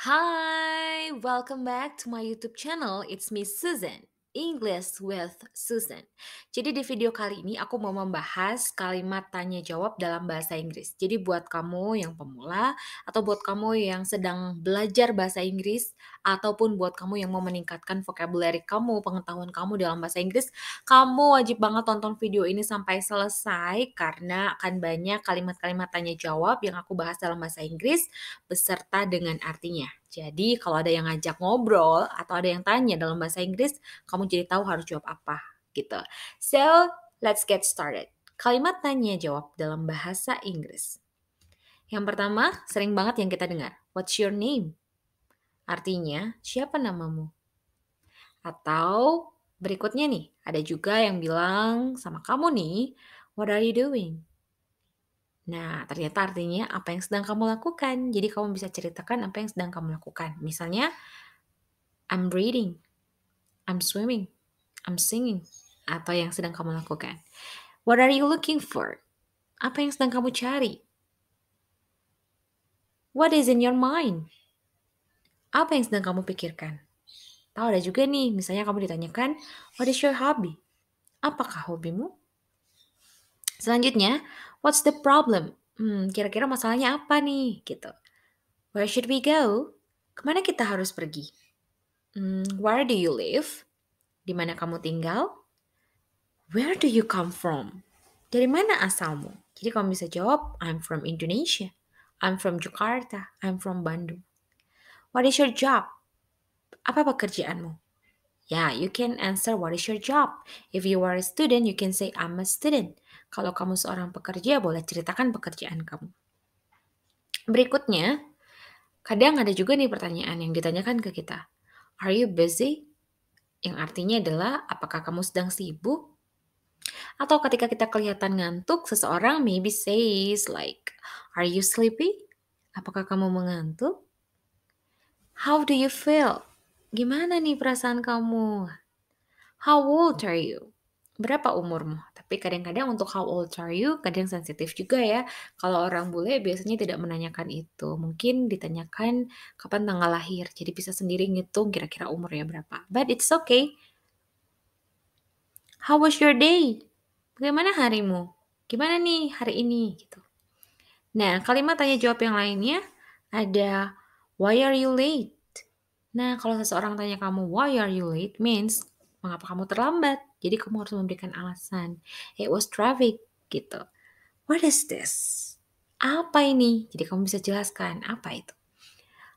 Hi, welcome back to my YouTube channel. It's me Susan. English with Susan. Jadi di video kali ini aku mau membahas kalimat tanya jawab dalam bahasa Inggris. Jadi buat kamu yang pemula atau buat kamu yang sedang belajar bahasa Inggris, ataupun buat kamu yang mau meningkatkan vocabulary kamu, pengetahuan kamu dalam bahasa Inggris, kamu wajib banget tonton video ini sampai selesai karena akan banyak kalimat-kalimat tanya jawab yang aku bahas dalam bahasa Inggris beserta dengan artinya. Jadi kalau ada yang ngajak ngobrol atau ada yang tanya dalam bahasa Inggris, kamu jadi tahu harus jawab apa gitu. So, let's get started. Kalimat tanya jawab dalam bahasa Inggris. Yang pertama, sering banget yang kita dengar. What's your name? Artinya, siapa namamu? Atau berikutnya nih, ada juga yang bilang sama kamu nih, what are you doing? Nah, ternyata artinya apa yang sedang kamu lakukan. Jadi kamu bisa ceritakan apa yang sedang kamu lakukan. Misalnya, I'm reading, I'm swimming, I'm singing, atau yang sedang kamu lakukan. What are you looking for? Apa yang sedang kamu cari? What is in your mind? Apa yang sedang kamu pikirkan? Tahu ada juga nih, misalnya kamu ditanyakan, what is your hobby? Apakah hobimu? Selanjutnya, what's the problem? Hmm, kira-kira masalahnya apa nih? Gitu. Where should we go? Kemana kita harus pergi? Hmm, where do you live? Di mana kamu tinggal? Where do you come from? Dari mana asalmu? Jadi kamu bisa jawab, I'm from Indonesia. I'm from Jakarta. I'm from Bandung. What is your job? Apa pekerjaanmu? Ya, yeah, you can answer what is your job. If you are a student, you can say I'm a student. Kalau kamu seorang pekerja, boleh ceritakan pekerjaan kamu. Berikutnya, kadang ada juga nih pertanyaan yang ditanyakan ke kita. Are you busy? Yang artinya adalah apakah kamu sedang sibuk? Atau ketika kita kelihatan ngantuk, seseorang maybe says like, Are you sleepy? Apakah kamu mengantuk? How do you feel? Gimana nih perasaan kamu? How old are you? Berapa umurmu? Tapi kadang-kadang untuk how old are you, kadang sensitif juga ya. Kalau orang bule biasanya tidak menanyakan itu. Mungkin ditanyakan kapan tanggal lahir. Jadi bisa sendiri ngitung kira-kira umurnya berapa. But it's okay. How was your day? Bagaimana harimu? Gimana nih hari ini? Gitu. Nah, kalimat tanya jawab yang lainnya ada why are you late? Nah, kalau seseorang tanya kamu why are you late means mengapa kamu terlambat? Jadi kamu harus memberikan alasan. It was traffic gitu. What is this? Apa ini? Jadi kamu bisa jelaskan apa itu.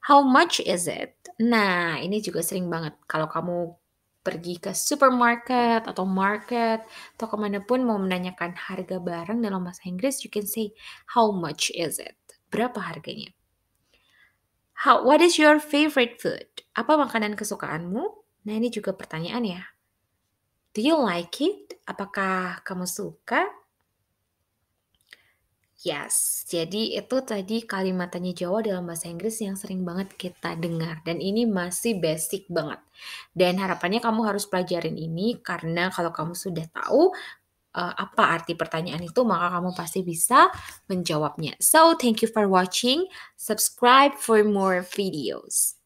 How much is it? Nah, ini juga sering banget kalau kamu pergi ke supermarket atau market atau kemana pun mau menanyakan harga barang dalam bahasa Inggris, you can say how much is it? Berapa harganya? How, what is your favorite food? Apa makanan kesukaanmu? Nah ini juga pertanyaan ya. Do you like it? Apakah kamu suka? Yes, jadi itu tadi kalimat Jawa dalam bahasa Inggris yang sering banget kita dengar dan ini masih basic banget. Dan harapannya kamu harus pelajarin ini karena kalau kamu sudah tahu, uh, apa arti pertanyaan itu, maka kamu pasti bisa menjawabnya. So, thank you for watching. Subscribe for more videos.